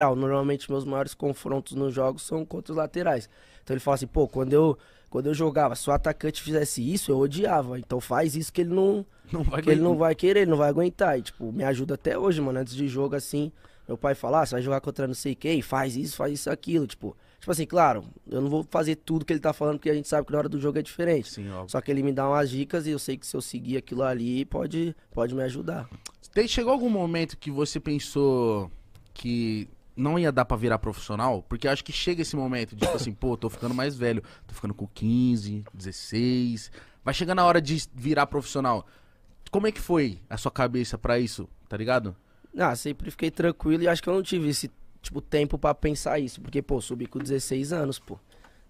Normalmente meus maiores confrontos nos jogos são contra os laterais. Então ele fala assim, pô, quando eu, quando eu jogava, se o atacante fizesse isso, eu odiava. Então faz isso que ele não, não vai que ele não vai querer, ele não vai aguentar. E, tipo, me ajuda até hoje, mano. Antes de jogo, assim, meu pai fala, ah, você vai jogar contra não sei quem, faz isso, faz isso, aquilo, tipo. Tipo assim, claro, eu não vou fazer tudo que ele tá falando, porque a gente sabe que na hora do jogo é diferente. Sim, óbvio. Só que ele me dá umas dicas e eu sei que se eu seguir aquilo ali, pode, pode me ajudar. Chegou algum momento que você pensou que não ia dar pra virar profissional, porque acho que chega esse momento de, tipo assim, pô, tô ficando mais velho, tô ficando com 15, 16, vai chegando a hora de virar profissional. Como é que foi a sua cabeça para isso, tá ligado? Ah, sempre fiquei tranquilo e acho que eu não tive esse, tipo, tempo para pensar isso, porque, pô, subi com 16 anos, pô.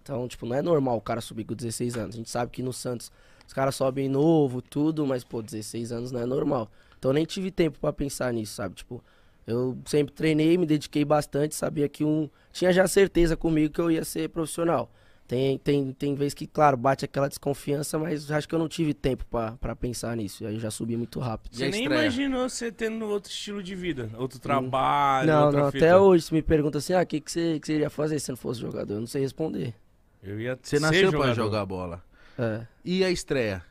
Então, tipo, não é normal o cara subir com 16 anos. A gente sabe que no Santos os caras sobem novo, tudo, mas, pô, 16 anos não é normal. Então, eu nem tive tempo para pensar nisso, sabe? Tipo, eu sempre treinei, me dediquei bastante, sabia que um. Tinha já certeza comigo que eu ia ser profissional. Tem, tem, tem vez que, claro, bate aquela desconfiança, mas acho que eu não tive tempo para pensar nisso. Aí eu já subi muito rápido. Você nem imaginou você tendo outro estilo de vida, outro trabalho. Não, não, fita. até hoje você me pergunta assim: ah, o que, que, você, que você iria fazer se não fosse jogador? Eu não sei responder. Eu ia Você nasceu para jogar bola. É. E a estreia?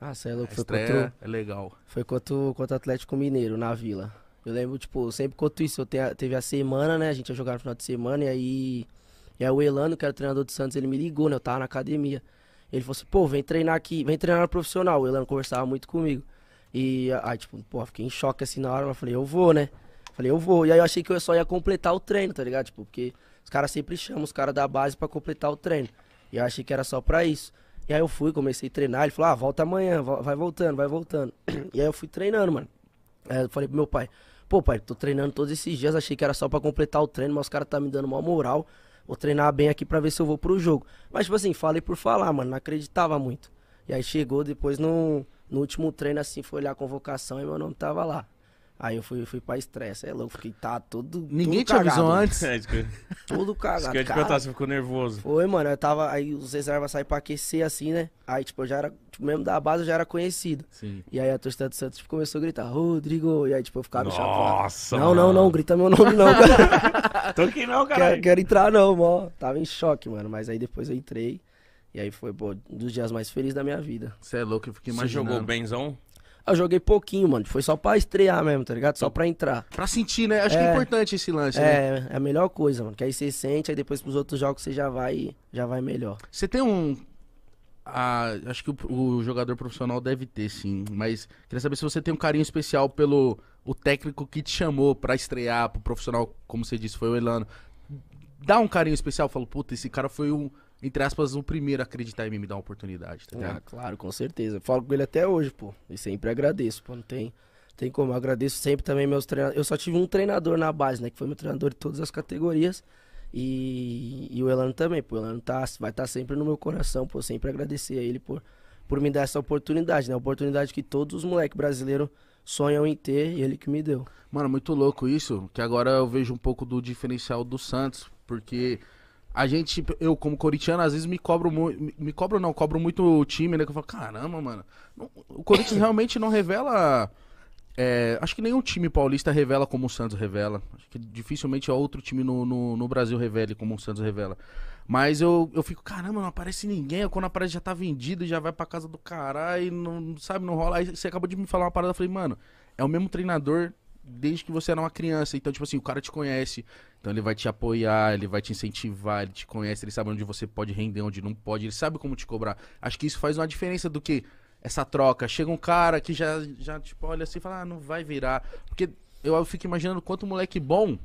Ah, você é louco. A foi estreia contra, é legal. Foi contra, contra o Atlético Mineiro, na Vila. Eu lembro, tipo, sempre conto isso. Eu te, teve a semana, né? A gente ia jogar no final de semana. E aí. E aí o Elano, que era o treinador do Santos, ele me ligou, né? Eu tava na academia. Ele falou assim: pô, vem treinar aqui, vem treinar no profissional. O Elano conversava muito comigo. E aí, tipo, pô, fiquei em choque assim na hora, mas falei, eu vou, né? Falei, eu vou. E aí eu achei que eu só ia completar o treino, tá ligado? Tipo, porque os caras sempre chamam os caras da base para completar o treino. E eu achei que era só pra isso. E aí eu fui, comecei a treinar. Ele falou, ah, volta amanhã, vai voltando, vai voltando. E aí eu fui treinando, mano. É, falei pro meu pai, pô pai, tô treinando todos esses dias, achei que era só para completar o treino, mas os caras tá me dando uma moral. Vou treinar bem aqui para ver se eu vou pro jogo. Mas, tipo assim, falei por falar, mano, não acreditava muito. E aí chegou depois no, no último treino, assim, foi olhar a convocação e meu nome tava lá. Aí eu fui, fui pra estresse, é louco, fiquei tá todo. Ninguém todo te avisou antes? É, todo cagado. Isso que cantar, você ficou nervoso. Foi, mano, eu tava. Aí os reservas saíram pra aquecer assim, né? Aí, tipo, eu já era. Tipo, mesmo da base eu já era conhecido. Sim. E aí a torcida do Santos tipo, começou a gritar, Rodrigo. E aí, tipo, eu ficava Nossa, chato. Né? Nossa! Não, não, não, grita meu nome não, cara. Tô aqui não, cara. Quero, quero entrar não, mó. Tava em choque, mano. Mas aí depois eu entrei. E aí foi, pô, um dos dias mais felizes da minha vida. Você é louco, eu fiquei imaginando. Você jogou benzão? Eu joguei pouquinho, mano. Foi só pra estrear mesmo, tá ligado? Só pra entrar. Pra sentir, né? Acho é, que é importante esse lance, é, né? É, a melhor coisa, mano. Que aí você sente, aí depois pros outros jogos você já vai, já vai melhor. Você tem um. Ah, acho que o, o, jogador profissional deve ter, sim. Mas queria saber se você tem um carinho especial pelo o técnico que te chamou pra estrear, pro profissional, como você disse, foi o Elano. Dá um carinho especial, falou, puta, esse cara foi um entre aspas, o primeiro a acreditar em mim me dar uma oportunidade, tá ah, ligado? Ah, claro, com certeza. Eu falo com ele até hoje, pô. E sempre agradeço, pô. Não tem, tem como. Eu agradeço sempre também meus treinadores. Eu só tive um treinador na base, né? Que foi meu treinador de todas as categorias. E, e o Elano também, pô. O Elano tá, vai estar tá sempre no meu coração, pô. Sempre agradecer a ele por, por me dar essa oportunidade, né? Oportunidade que todos os moleques brasileiros sonham em ter e ele que me deu. Mano, muito louco isso, que agora eu vejo um pouco do diferencial do Santos, porque a gente, eu como corintiano, às vezes me cobro muito. Me cobro não, cobro muito o time, né? Que eu falo, caramba, mano. Não, o Corinthians realmente não revela. É, acho que nenhum time paulista revela como o Santos revela. Acho que dificilmente outro time no, no, no Brasil revele como o Santos revela. Mas eu, eu fico, caramba, não aparece ninguém. Quando aparece já tá vendido, já vai pra casa do caralho, não sabe, não rola. Aí você acabou de me falar uma parada, eu falei, mano, é o mesmo treinador desde que você era uma criança. Então, tipo assim, o cara te conhece. Então ele vai te apoiar, ele vai te incentivar, ele te conhece, ele sabe onde você pode render, onde não pode, ele sabe como te cobrar. Acho que isso faz uma diferença do que essa troca. Chega um cara que já, já tipo, olha assim e fala, ah, não vai virar. Porque eu, fico imaginando quanto moleque bom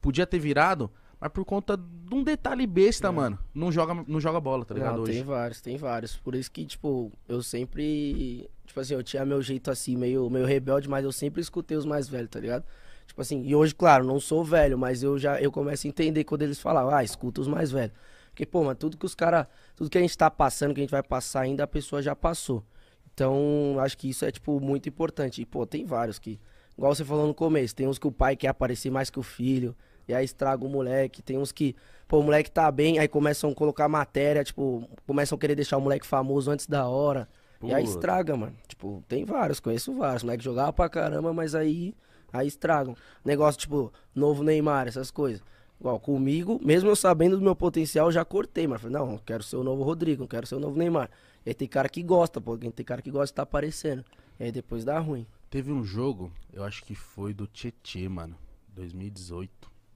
podia ter virado, mas por conta de um detalhe besta, é. mano, não joga, não joga bola, tá ligado? Não, hoje? Tem vários, tem vários. Por isso que, tipo, eu sempre. Tipo assim, eu tinha meu jeito assim, meio, meio rebelde, mas eu sempre escutei os mais velhos, tá ligado? Tipo assim, e hoje, claro, não sou velho, mas eu já eu começo a entender quando eles falam, ah, escuta os mais velhos. Porque, pô, mas tudo que os caras, tudo que a gente tá passando, que a gente vai passar ainda, a pessoa já passou. Então, acho que isso é, tipo, muito importante. E, pô, tem vários que, igual você falou no começo, tem uns que o pai quer aparecer mais que o filho, e aí estraga o moleque. Tem uns que, pô, o moleque tá bem, aí começam a colocar matéria, tipo, começam a querer deixar o moleque famoso antes da hora. Pula. E aí estraga, mano. Tipo, tem vários, conheço vários. O moleque jogava pra caramba, mas aí Aí estragam. Negócio tipo, novo Neymar, essas coisas. Igual, comigo, mesmo eu sabendo do meu potencial, já cortei, mas falei, não, eu quero ser o novo Rodrigo, eu quero ser o novo Neymar. E aí tem cara que gosta, pô, tem cara que gosta de estar tá aparecendo. E aí depois dá ruim. Teve um jogo, eu acho que foi do Tietê, mano, 2018,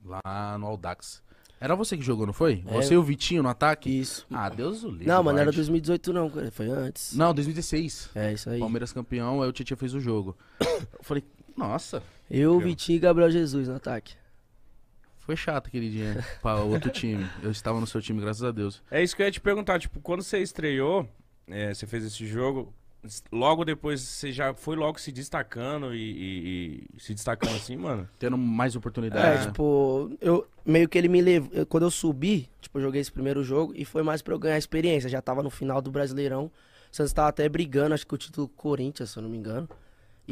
lá no Aldax. Era você que jogou, não foi? É, você e o Vitinho no ataque? Isso. Ah, Deus o livre. Não, mano, era 2018 não, Foi antes. Não, 2016. É, isso aí. Palmeiras campeão, aí o Tietchan fez o jogo. Eu falei, nossa. Eu, Vitinho e Gabriel Jesus no ataque. Foi chato aquele dia para outro time. Eu estava no seu time, graças a Deus. É isso que eu ia te perguntar. Tipo, quando você estreou, é, você fez esse jogo, logo depois você já foi logo se destacando e, e, e se destacando assim, mano? Tendo mais oportunidade. É, né? tipo, eu meio que ele me levou. Eu, quando eu subi, tipo, eu joguei esse primeiro jogo e foi mais para eu ganhar experiência. Já estava no final do Brasileirão. O Santos tava até brigando, acho que o título Corinthians, se eu não me engano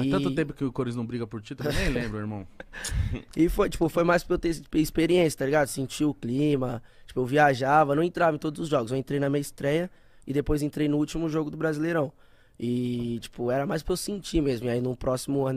e... tanto tempo que o Corinthians não briga por título, eu nem lembro, irmão. e foi, tipo, foi mais pra eu ter tipo, experiência, tá ligado? Sentir o clima. Tipo, eu viajava, não entrava em todos os jogos. Eu entrei na minha estreia e depois entrei no último jogo do Brasileirão. E, tipo, era mais pra eu sentir mesmo. E aí no próximo ano